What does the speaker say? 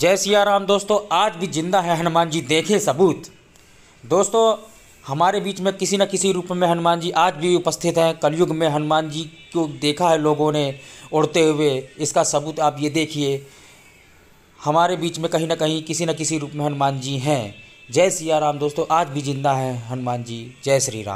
जय सिया राम दोस्तों आज भी जिंदा है हनुमान जी देखे सबूत दोस्तों हमारे बीच में किसी न किसी रूप में हनुमान जी आज भी उपस्थित हैं कलयुग में हनुमान जी को देखा है लोगों ने उड़ते हुए इसका सबूत आप ये देखिए हमारे बीच में कहीं ना कहीं किसी न किसी रूप में हनुमान जी हैं जय सिया राम दोस्तों आज भी जिंदा हैं हनुमान जी जय श्री राम